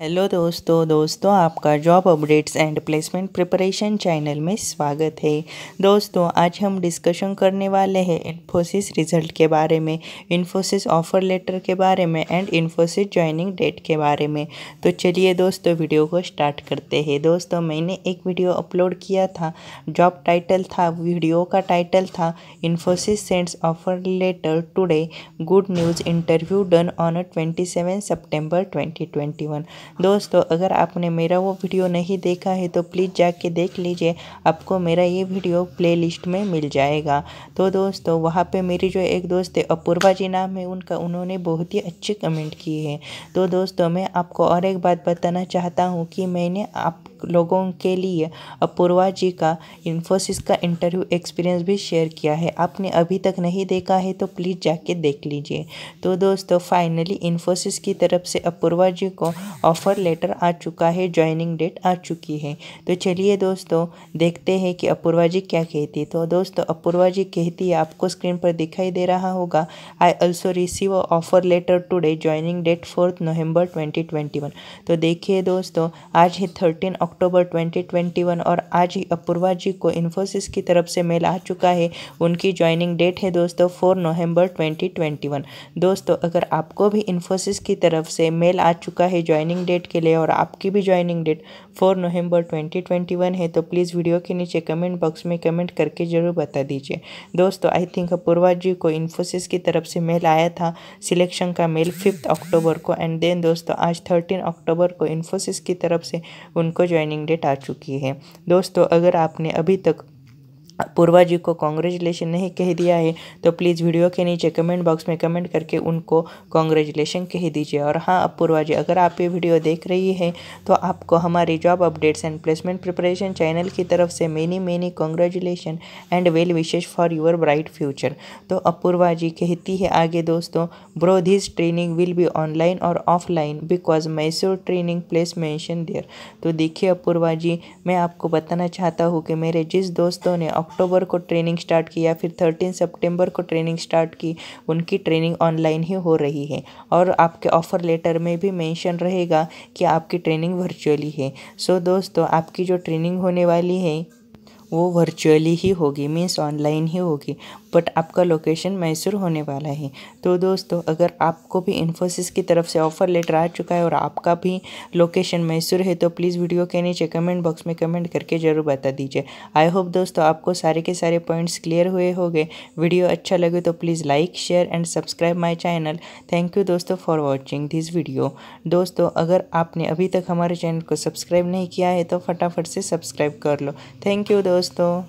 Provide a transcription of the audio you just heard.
Hello दोस्तों दोस्तों आपका job updates and placement preparation channel में स्वागत है दोस्तों आज हम डिस्कशन करने वाले हैं इन्फोसिस रिजल्ट के बारे में इन्फोसिस ऑफर लेटर के बारे में एंड इन्फोसिस ज्वाइनिंग डेट के बारे में तो चलिए दोस्तों वीडियो को स्टार्ट करते हैं दोस्तों मैंने एक वीडियो अपलोड किया था जॉब टाइटल था वीडियो का टाइटल था Infosys sends offer letter today good news interview done on twenty seven September twenty twenty one दोस्तों अगर आपने मेरा वो वीडियो नहीं देखा है तो प्लीज़ जाके देख लीजिए आपको मेरा ये वीडियो प्लेलिस्ट में मिल जाएगा तो दोस्तों वहाँ पे मेरी जो एक दोस्त है अपूर्वा जी नाम है उनका उन्होंने बहुत ही अच्छी कमेंट की है तो दोस्तों मैं आपको और एक बात बताना चाहता हूँ कि मैंने आप लोगों के लिए अपूर्वा जी का इन्फोसिस का इंटरव्यू एक्सपीरियंस भी शेयर किया है आपने अभी तक नहीं देखा है तो प्लीज़ जाके देख लीजिए तो दोस्तों फाइनली इन्फोसिस की तरफ से अपूर्वा जी को ऑफ़र लेटर आ चुका है ज्वाइनिंग डेट आ चुकी है तो चलिए दोस्तों देखते हैं कि अपूर्वा जी क्या कहती है तो दोस्तों अपूर्वा जी कहती है आपको स्क्रीन पर दिखाई दे रहा होगा I also receive a offer letter today joining date fourth November 2021 तो देखिए दोस्तों आज है थर्टीन अक्टूबर अक्टूबर 2021 और आज ही अपूर्वा जी को इन्फोसिस की तरफ से मेल आ चुका है उनकी ज्वाइनिंग डेट है दोस्तों फोर नवंबर 2021 दोस्तों अगर आपको भी इन्फोसिस की तरफ से मेल आ चुका है ज्वाइनिंग डेट के लिए और आपकी भी ज्वाइनिंग डेट फोर नवंबर 2021 है तो प्लीज़ वीडियो के नीचे कमेंट बॉक्स में कमेंट करके ज़रूर बता दीजिए दोस्तों आई थिंक अपूर्वा जी को इन्फोसिस की तरफ से मेल आया था सिलेक्शन का मेल फिफ्थ अक्टूबर को एंड देन दोस्तों आज थर्टीन अक्टूबर को इन्फोसिस की तरफ से उनको ज्वाइनिंग डेट आ चुकी है दोस्तों अगर आपने अभी तक पूर्वा जी को कॉन्ग्रेचुलेशन नहीं कह दिया है तो प्लीज़ वीडियो के नीचे कमेंट बॉक्स में कमेंट करके उनको कॉन्ग्रेचुलेशन कह दीजिए और हाँ अब पूर्वा जी अगर आप ये वीडियो देख रही हैं तो आपको हमारी job updates and placement preparation channel की तरफ से many many congratulation and well wishes for your bright future तो अपूर्वा जी कहती है आगे दोस्तों bro this training will be online और offline because Mysore training place mention there तो देखिए अपूर्वा जी मैं आपको बताना चाहता हूँ कि मेरे जिस दोस्तों ने अक्टूबर को ट्रेनिंग स्टार्ट की या फिर थर्टीन सेप्टेम्बर को ट्रेनिंग स्टार्ट की उनकी ट्रेनिंग ऑनलाइन ही हो रही है और आपके ऑफ़र लेटर में भी मैंशन रहेगा कि आपकी ट्रेनिंग वर्चुअली है सो दोस्तों आपकी जो ट्रेनिंग होने वाली है वो वर्चुअली ही होगी मीन्स ऑनलाइन ही होगी बट आपका लोकेशन मैसूर होने वाला है तो दोस्तों अगर आपको भी इन्फोसिस की तरफ से ऑफ़र लेटर आ चुका है और आपका भी लोकेशन मैसूर है तो प्लीज़ वीडियो के नीचे कमेंट बॉक्स में कमेंट करके ज़रूर बता दीजिए आई होप दोस्तों आपको सारे के सारे पॉइंट्स क्लियर हुए होंगे वीडियो अच्छा लगे तो please like share and subscribe my channel thank you दोस्तों फॉर वॉचिंग दिस वीडियो दोस्तों अगर आपने अभी तक हमारे चैनल को सब्सक्राइब नहीं किया है तो फटाफट से सब्सक्राइब कर लो थैंक यू दोस्तों Ευχαριστώ.